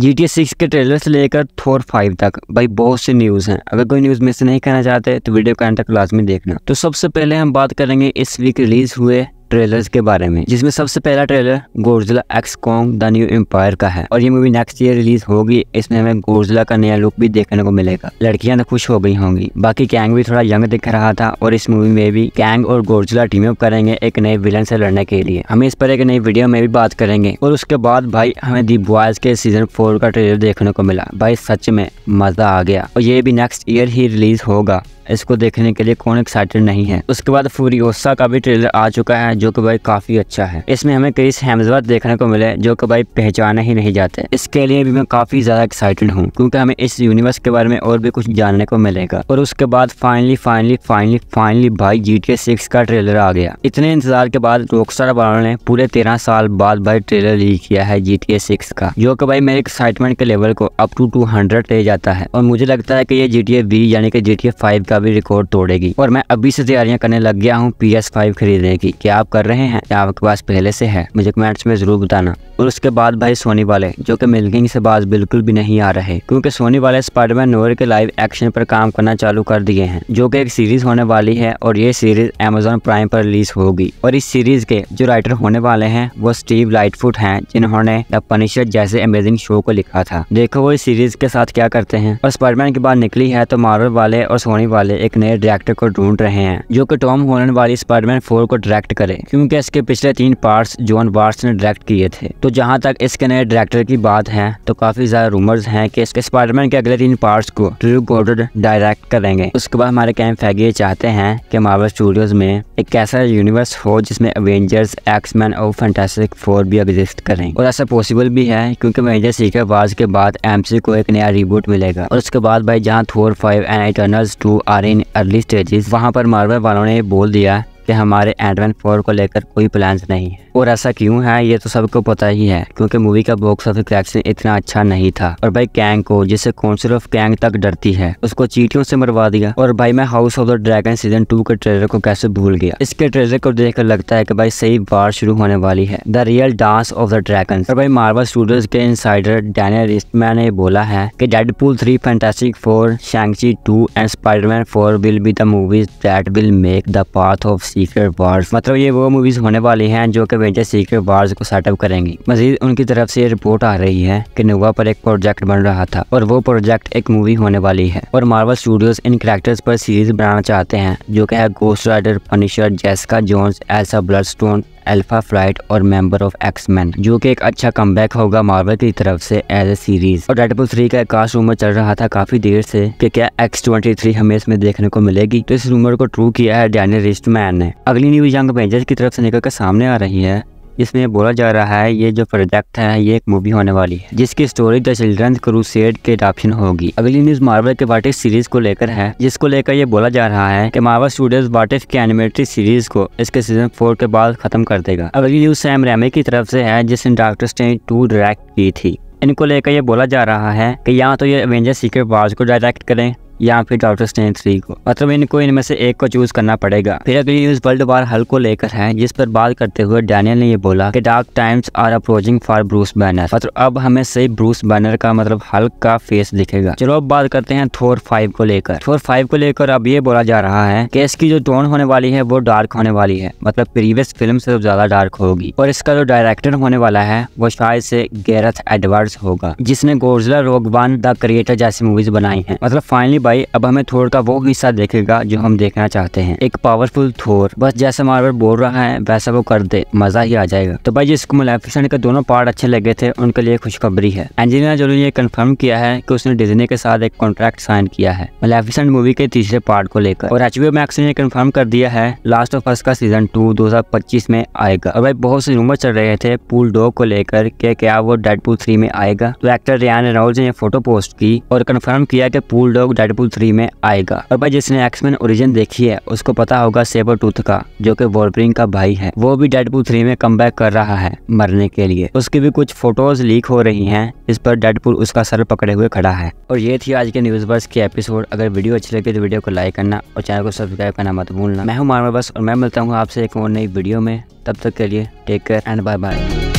जी T six के trailer से लेकर थोर फाइव तक भाई बहुत सी न्यूज़ हैं अगर कोई न्यूज़ मिस नहीं करना चाहते तो वीडियो का एंड तक लाजमी देखना तो सबसे पहले हम बात करेंगे इस वीक रिलीज़ हुए ट्रेलर्स के बारे में जिसमें सबसे पहला trailer Godzilla x Kong the new empire का है और ये मूवी नेक्स्ट ईयर रिलीज होगी इसमें हमें गोरजिला का नया लुक भी देखने को मिलेगा लड़कियां तो खुश हो गई होंगी बाकी कैंग भी थोड़ा यंग दिख रहा था और इस मूवी में भी कैंग और गोरजिला टीम अप करेंगे एक नए विलन से लड़ने के लिए हम इस पर एक नई वीडियो में भी बात करेंगे और उसके बाद भाई हमें दी बॉयज के सीजन फोर का ट्रेलर देखने को मिला भाई सच में मजा आ गया और ये भी नेक्स्ट ईयर ही रिलीज होगा इसको देखने के लिए कौन एक्साइटेड नहीं है उसके बाद फूरियोसा का भी ट्रेलर आ चुका है जो कि भाई काफी अच्छा है इसमें हमें क्रिस हेम्सवर्थ देखने को मिले जो कि भाई पहचाने ही नहीं जाते इसके लिए भी मैं काफी ज्यादा एक्साइटेड हूँ क्योंकि हमें इस यूनिवर्स के बारे में और भी कुछ जानने को मिलेगा और उसके बाद फाइनली फाइनली फाइनली फाइनली भाई जी टी सिक्स का ट्रेलर आ गया इतने इंतजार के बाद रॉकस्टार वालों ने पूरे तेरह साल बाद भाई ट्रेलर लीक किया है जी टी सिक्स का जो कि भाई मेरे एक्साइटमेंट के लेवल को अप टू टू हंड्रेड ले जाता है और मुझे लगता है की ये जी टी यानी कि जी टी फाइव का भी रिकॉर्ड तोड़ेगी और मैं अभी से तैयारियां करने लग गया हूँ पी एस फाइव खरीदने की क्या आप कर रहे हैं क्या आपके पास पहले से है मुझे कमेंट्स में जरूर बताना और उसके बाद भाई सोनी वाले जो की मिल्किंग से बाज बिल्कुल भी नहीं आ रहे क्योंकि सोनी वाले स्पाइडरमैन नोवर के लाइव एक्शन पर काम करना चालू कर दिए हैं जो की एक सीरीज होने वाली है और ये सीरीज अमेजोन प्राइम पर रिलीज होगी और इस सीरीज के जो राइटर होने वाले हैं वो स्टीव लाइटफुट हैं जिन्होंने द पनिशर जैसे अमेजिंग शो को लिखा था देखो वो इस सीरीज के साथ क्या करते हैं और स्पाइडमैन की बात निकली है तो मार्वल वाले और सोनी वाले वाले एक नए डायरेक्टर को ढूंढ रहे हैं जो कि टॉम हॉलैंड वाली स्पाइडरमैन फोर को डायरेक्ट करे क्योंकि इसके पिछले तीन पार्ट्स जॉन बार्स ने डायरेक्ट किए थे तो जहाँ तक इसके नए डायरेक्टर की बात है तो काफी ज्यादा रूमर्स हैं कि इसके स्पाइडरमैन के अगले तीन पार्ट को ट्रू गॉर्डन डायरेक्ट करेंगे उसके बाद हमारे कैम फैगे चाहते हैं कि मार्वल स्टूडियोज में एक ऐसा यूनिवर्स हो जिसमें अवेंजर्स एक्समैन और फैंटेस्टिक फोर भी एग्जिस्ट करें और ऐसा पॉसिबल भी है क्योंकि एवेंजर सीकर वाज के बाद एमसी को एक नया रिबूट मिलेगा और उसके बाद भाई जहाँ Thor five and Eternals two are in early stages वहाँ पर मार्वल वालों ने बोल दिया कि हमारे एडवेंट फोर को लेकर कोई प्लान्स नहीं है और ऐसा क्यों है ये तो सबको पता ही है क्योंकि मूवी का बॉक्स ऑफिस कलेक्शन इतना अच्छा नहीं था और भाई कैंग को जिसे काउंसिल ऑफ कैंग तक डरती है उसको चीटियों से मरवा दिया और भाई मैं House of the Dragon season two के ट्रेलर को कैसे भूल गया इसके ट्रेलर को देख लगता है की भाई सही बार शुरू होने वाली है the real dance of the dragon और भाई मार्बल स्टूडियोज के इंसाइडर डैनियल रिस्टमैन ने बोला है की Deadpool three Fantastic Four Shang Chi two and Spiderman four will be the movies that will make the path of Secret Wars मतलब ये वो मूवीज होने वाली हैं जो कि वेंचर सीक्रेट वार्स को सेटअप करेंगी मजीद उनकी तरफ से रिपोर्ट आ रही है कि नोवा पर एक प्रोजेक्ट बन रहा था और वो प्रोजेक्ट एक मूवी होने वाली है और मार्वल स्टूडियोज इन करेक्टर्स पर सीरीज बनाना चाहते हैं जो कि है Ghost Rider Punisher Jessica Jones Elsa Bloodstone Alpha Flight और मेंबर ऑफ एक्समैन जो कि एक अच्छा कम होगा मार्वल की तरफ से एज ए सीरीज और डेडपुल थ्री का काश रूमर चल रहा था काफी देर से कि क्या एक्स ट्वेंटी थ्री हमें इसमें देखने को मिलेगी तो इस रूमर को ट्रू किया है डैनियल रिस्टमैन ने अगली न्यूज यंग पेंजर्स की तरफ से निकल कर सामने आ रही है इसमें बोला जा रहा है ये जो प्रोजेक्ट है ये एक मूवी होने वाली है जिसकी स्टोरी द चिल्ड्रन क्रूसेड के अडाप्शन होगी अगली न्यूज मार्वल के वाटिफ सीरीज को लेकर है जिसको लेकर ये बोला जा रहा है कि मार्वल स्टूडियोज वाटिफ के एनिमेटेड सीरीज को इसके सीजन फोर के बाद खत्म कर देगा अगली न्यूज सैम रैमे की तरफ से है जिसने डॉक्टर स्टेन टू डायरेक्ट की थी इनको लेकर ये बोला जा रहा है कि या तो ये एवेंजर सीक्रेट वार्स को डायरेक्ट करें या फिर डॉक्टर स्टेन थ्री को मतलब इनको इनमें से एक को चूज करना पड़ेगा फिर अगली न्यूज वर्ल्ड वार हल को लेकर है जिस पर बात करते हुए डैनियल ने ये बोला कि dark times are approaching for Bruce Banner मतलब अब हमें सही ब्रूस बैनर का मतलब हल्क का फेस दिखेगा चलो अब बात करते हैं थोर फाइव को लेकर थोर फाइव को लेकर अब ये बोला जा रहा है की इसकी जो टोन होने वाली है वो डार्क होने वाली है मतलब प्रीवियस फिल्म से तो ज्यादा डार्क होगी और इसका जो डायरेक्टर होने वाला है वो शायद से गैरथ एडवर्ड्स होगा जिसने Godzilla Rogue One the Creator जैसी मूवीज बनाई है मतलब फाइनली भाई अब हमें थोर का वो हिस्सा देखेगा जो हम देखना चाहते हैं एक पावरफुल थोर बस जैसा मार्वल बोल रहा है वैसा वो कर दे मजा ही आ जाएगा तो भाई जिसको मलेफिसेंट के दोनों पार्ट अच्छे लगे थे उनके लिए खुशखबरी है एंजीनियर जो ये कन्फर्म किया है कि उसने डिजनी के साथ एक कॉन्ट्रैक्ट साइन किया है मलेफिसेंट मूवी के तीसरे पार्ट को लेकर और एच मैक्स ने कन्फर्म कर दिया है लास्ट ऑफ अस का सीजन टू दो में आएगा और भाई बहुत से रूमर चल रहे थे पुल डो को लेकर के क्या वो डेडपुल थ्री में आएगा तो एक्टर रियान राहुल ने फोटो पोस्ट की और कंफर्म किया कि pool dog Deadpool Deadpool three में आएगा और भाई जिसने एक्समैन ओरिजिन देखी है उसको पता होगा सेबर टूथ का जो की वॉलप्रिंग का भाई है वो भी डेडपूल थ्री में कम कर रहा है मरने के लिए उसकी भी कुछ फोटोज लीक हो रही है इस पर डेडपुल उसका सर पकड़े हुए खड़ा है और ये थी आज के न्यूज बस की एपिसोड अगर वीडियो अच्छी लगी तो वीडियो को लाइक करना और चैनल को सब्सक्राइब करना मत भूलना मैं हूँ मार्मा बस और मैं मिलता हूँ आपसे एक और नई वीडियो में तब तक के लिए take care and bye bye